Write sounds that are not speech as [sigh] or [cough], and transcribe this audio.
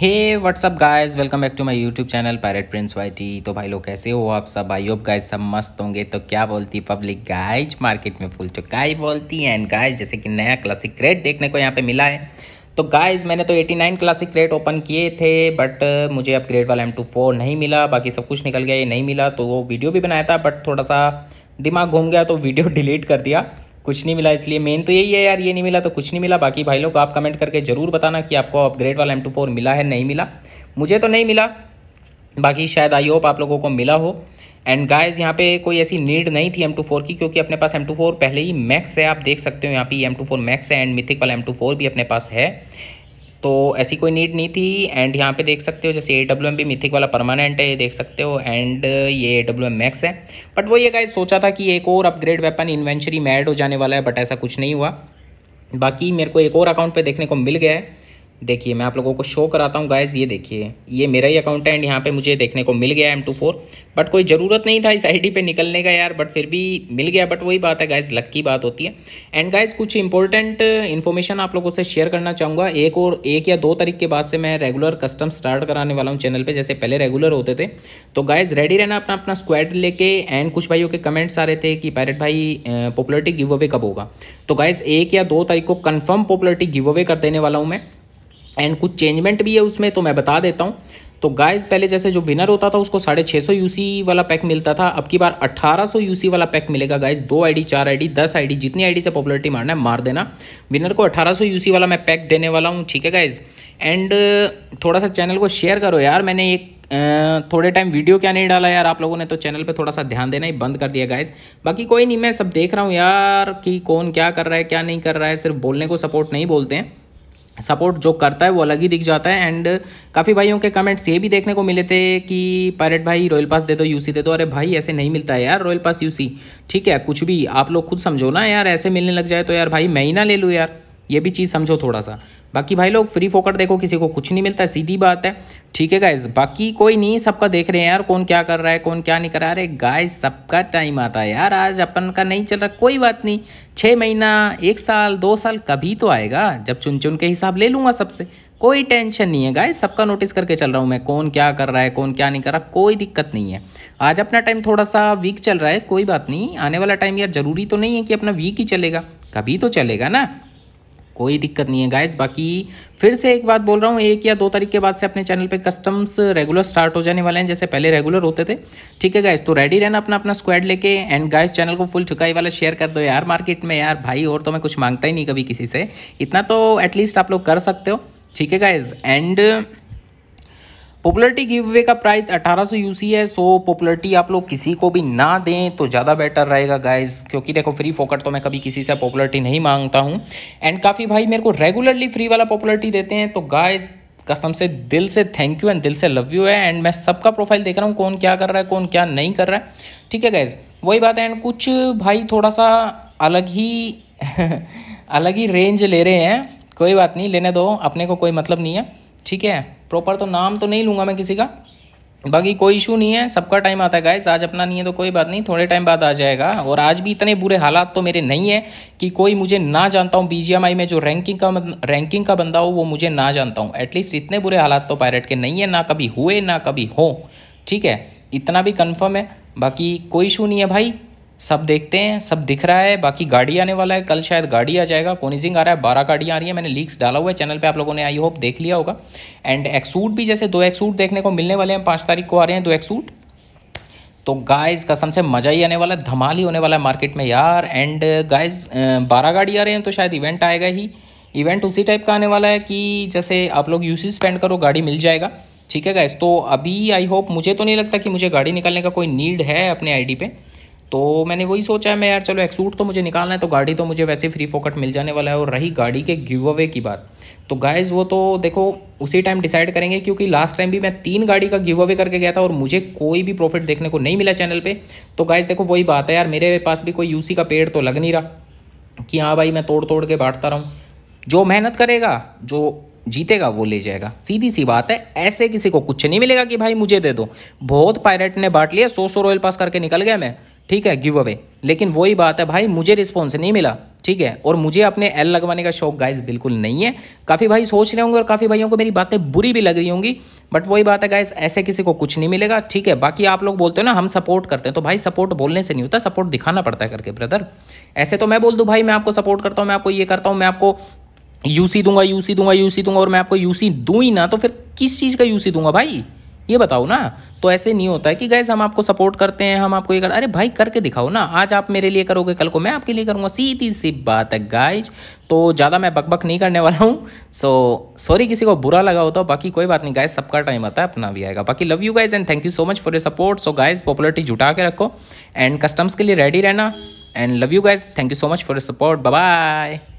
hey what's up guys welcome back to my YouTube channel parrot prince Y T तो भाई लोग कैसे हो आप सब आई होप गाइस सब मस्त होंगे तो क्या बोलती पब्लिक गाइज मार्केट में फुल चुकाई बोलती है एंड गाइज जैसे कि नया क्लासिक रेट देखने को यहाँ पे मिला है तो गाइज मैंने तो 89 क्लासिक क्रेट ओपन किए थे बट uh, मुझे अब क्रेट वाला एम टू फोर नहीं मिला बाकी सब कुछ निकल गया ये नहीं मिला तो वो वीडियो भी बनाया था बट थोड़ा सा दिमाग घूम गया तो वीडियो डिलीट [laughs] कर दिया कुछ नहीं मिला इसलिए मेन तो यही है यार ये नहीं मिला तो कुछ नहीं मिला बाकी भाई लोग आप कमेंट करके ज़रूर बताना कि आपको अपग्रेड वाला एम मिला है नहीं मिला मुझे तो नहीं मिला बाकी शायद आई होप आप लोगों को मिला हो एंड गाइज यहाँ पे कोई ऐसी नीड नहीं थी एम टू फोर की क्योंकि अपने पास एम टू फोर पहले ही मैक्स है आप देख सकते हो यहाँ पे एम टू फोर मैक्स है एंड मिथिक वाला एम टू फोर भी अपने पास है तो ऐसी कोई नीड नहीं थी एंड यहाँ पे देख सकते हो जैसे ए डब्ल्यू एम भी मिथिक वाला परमानेंट है ये देख सकते हो एंड ये ए डब्ल्यू एम मैक्स है बट वो ये गाइस सोचा था कि एक और अपग्रेड वेपन इन्वेंचरी में ऐड हो जाने वाला है बट ऐसा कुछ नहीं हुआ बाकी मेरे को एक और अकाउंट पे देखने को मिल गया है देखिए मैं आप लोगों को शो कराता हूँ गाइज ये देखिए ये मेरा ही अकाउंट है एंड यहाँ पे मुझे देखने को मिल गया एम टू फोर बट कोई ज़रूरत नहीं था इस आईडी पे निकलने का यार बट फिर भी मिल गया बट वही बात है गाइज लक की बात होती है एंड गाइज कुछ इंपॉर्टेंट इन्फॉर्मेशन आप लोगों से शेयर करना चाहूँगा एक और एक या दो तारीख के बाद से मैं रेगुलर कस्टम स्टार्ट कराने वाला हूँ चैनल पर जैसे पहले रेगुलर होते थे तो गाइज रेडी रहना अपना अपना स्क्वाड लेके एंड कुछ भाइयों के कमेंट्स आ रहे थे कि पैरट भाई पॉपुलरिटी गिव अवे कब होगा तो गाइज एक या दो तारीख को कन्फर्म पॉपुलरिटी गिव अवे कर देने वाला हूँ मैं एंड कुछ चेंजमेंट भी है उसमें तो मैं बता देता हूँ तो गाइस पहले जैसे जो विनर होता था उसको साढ़े छः सौ यू वाला पैक मिलता था अब की बार 1800 सौ यू वाला पैक मिलेगा गाइस दो आईडी चार आईडी दस आईडी जितनी आईडी से पॉपुलरिटी मारना है मार देना विनर को 1800 सौ यू वाला मैं पैक देने वाला हूँ ठीक है गाइज एंड थोड़ा सा चैनल को शेयर करो यार मैंने एक uh, थोड़े टाइम वीडियो क्या नहीं डाला यार आप लोगों ने तो चैनल पर थोड़ा सा ध्यान देना ही बंद कर दिया गाइज बाकी कोई नहीं मैं सब देख रहा हूँ यार कि कौन क्या कर रहा है क्या नहीं कर रहा है सिर्फ बोलने को सपोर्ट नहीं बोलते हैं सपोर्ट जो करता है वो अलग ही दिख जाता है एंड काफ़ी भाइयों के कमेंट्स ये भी देखने को मिले थे कि पायरेट भाई रॉयल पास दे दो यूसी दे दो अरे भाई ऐसे नहीं मिलता है यार रॉयल पास यूसी ठीक है कुछ भी आप लोग खुद समझो ना यार ऐसे मिलने लग जाए तो यार भाई मैं ही ना ले लूँ यार ये भी चीज़ समझो थोड़ा सा बाकी भाई लोग फ्री फोकट देखो किसी को कुछ नहीं मिलता है सीधी बात है ठीक है गाइज बाकी कोई नहीं सबका देख रहे हैं यार कौन क्या कर रहा है कौन क्या नहीं कर रहा है अरे गाइज सबका टाइम आता है यार आज अपन का नहीं चल रहा कोई बात नहीं छः महीना एक साल दो साल कभी तो आएगा जब चुन चुन के हिसाब ले लूँगा सबसे कोई टेंशन नहीं है गाइज सबका नोटिस करके चल रहा हूँ मैं कौन क्या कर रहा है कौन क्या नहीं कर रहा कोई दिक्कत नहीं है आज अपना टाइम थोड़ा सा वीक चल रहा है कोई बात नहीं आने वाला टाइम यार ज़रूरी तो नहीं है कि अपना वीक ही चलेगा कभी तो चलेगा ना कोई दिक्कत नहीं है गाइस बाकी फिर से एक बात बोल रहा हूँ एक या दो तारीख के बाद से अपने चैनल पे कस्टम्स रेगुलर स्टार्ट हो जाने वाले हैं जैसे पहले रेगुलर होते थे ठीक है गाइस तो रेडी रहना अपना अपना स्क्वाड लेके एंड गाइस चैनल को फुल चुकाई वाला शेयर कर दो यार मार्केट में यार भाई और तो मैं कुछ मांगता ही नहीं कभी किसी से इतना तो एटलीस्ट आप लोग कर सकते हो ठीक है guys and popularity give away का प्राइस 1800 यूसी है सो पॉपुलरिटी आप लोग किसी को भी ना दें तो ज़्यादा बेटर रहेगा गाइस क्योंकि देखो फ्री फोकट तो मैं कभी किसी से पॉपुलरिटी नहीं मांगता हूँ एंड काफ़ी भाई मेरे को रेगुलरली फ्री वाला पॉपुलरिटी देते हैं तो गाइस कसम से दिल से थैंक यू एंड दिल से लव यू है एंड मैं सबका प्रोफाइल देख रहा हूँ कौन क्या कर रहा है कौन क्या नहीं कर रहा है ठीक है गाइज वही बात है एंड कुछ भाई थोड़ा सा अलग ही [laughs] अलग ही रेंज ले रहे हैं कोई बात नहीं लेने दो अपने को कोई मतलब नहीं है ठीक है प्रॉपर तो नाम तो नहीं लूँगा मैं किसी का बाकी कोई इशू नहीं है सबका टाइम आता है गाइस आज अपना नहीं है तो कोई बात नहीं थोड़े टाइम बाद आ जाएगा और आज भी इतने बुरे हालात तो मेरे नहीं है कि कोई मुझे ना जानता हूँ बीजीएमआई में जो रैंकिंग का रैंकिंग मतलब, का बंदा हो वो मुझे ना जानता हूँ एटलीस्ट इतने बुरे हालात तो पायरेट के नहीं है ना कभी हुए ना कभी हों ठीक है इतना भी कन्फर्म है बाकी कोई इशू नहीं है भाई सब देखते हैं सब दिख रहा है बाकी गाड़ी आने वाला है कल शायद गाड़ी आ जाएगा पोनीजिंग आ रहा है बारह गाड़ियाँ आ रही है मैंने लीक्स डाला हुआ है चैनल पे आप लोगों ने आई होप देख लिया होगा एंड एक्सूट भी जैसे दो एक्सूट देखने को मिलने वाले हैं पाँच तारीख को आ रहे हैं दो एक्सूट तो गाइस कसम से मज़ा ही आने वाला है धमाल ही होने वाला है मार्केट में यार एंड गाइज uh, uh, बारह गाड़ी आ रहे हैं तो शायद इवेंट आएगा ही इवेंट उसी टाइप का आने वाला है कि जैसे आप लोग यूसी स्पेंड करो गाड़ी मिल जाएगा ठीक है गाइज तो अभी आई होप मुझे तो नहीं लगता कि मुझे गाड़ी निकालने का कोई नीड है अपने आई पे तो मैंने वही सोचा है मैं यार चलो एक्सूट तो मुझे निकालना है तो गाड़ी तो मुझे वैसे फ्री फोकट मिल जाने वाला है और रही गाड़ी के गिव अवे की बात तो गाइज़ वो तो देखो उसी टाइम डिसाइड करेंगे क्योंकि लास्ट टाइम भी मैं तीन गाड़ी का गिव अवे करके गया था और मुझे कोई भी प्रॉफिट देखने को नहीं मिला चैनल पर तो गाइज़ देखो वही बात है यार मेरे पास भी कोई यूसी का पेड़ तो लग नहीं रहा कि हाँ भाई मैं तोड़ तोड़ के बांटता रहूँ जो मेहनत करेगा जो जीतेगा वो ले जाएगा सीधी सी बात है ऐसे किसी को कुछ नहीं मिलेगा कि भाई मुझे दे दो बहुत पायरेट ने बांट लिया सौ सौ रॉयल पास करके निकल गया मैं ठीक है गिव अवे लेकिन वही बात है भाई मुझे रिस्पॉन्स नहीं मिला ठीक है और मुझे अपने एल लगवाने का शौक गाइस बिल्कुल नहीं है काफ़ी भाई सोच रहे होंगे और काफ़ी भाइयों को मेरी बातें बुरी भी लग रही होंगी बट वही बात है गाइस ऐसे किसी को कुछ नहीं मिलेगा ठीक है बाकी आप लोग बोलते हो ना हम सपोर्ट करते हैं तो भाई सपोर्ट बोलने से नहीं होता सपोर्ट दिखाना पड़ता है करके ब्रदर ऐसे तो मैं बोल दूँ भाई मैं आपको सपोर्ट करता हूँ मैं आपको ये करता हूँ मैं आपको यूसी दूंगा यूसी दूंगा यूसी दूंगा और मैं आपको यूसी दूँ ही ना तो फिर किस चीज़ का यूसी दूंगा भाई ये बताओ ना तो ऐसे नहीं होता है कि गैस हम आपको सपोर्ट करते हैं हम आपको ये कर अरे भाई करके दिखाओ ना आज आप मेरे लिए करोगे कल को मैं आपके लिए करूँगा सीधी सी बात है गाइज तो ज़्यादा मैं बकबक नहीं करने वाला हूँ सो सॉरी किसी को बुरा लगा होता तो बाकी कोई बात नहीं गाइज सबका टाइम आता है अपना भी आएगा बाकी love you guys and thank you so much for your support so guys popularity जुटा के रखो एंड कस्टम्स के लिए रेडी रहना and love you guys thank you so much for your support bye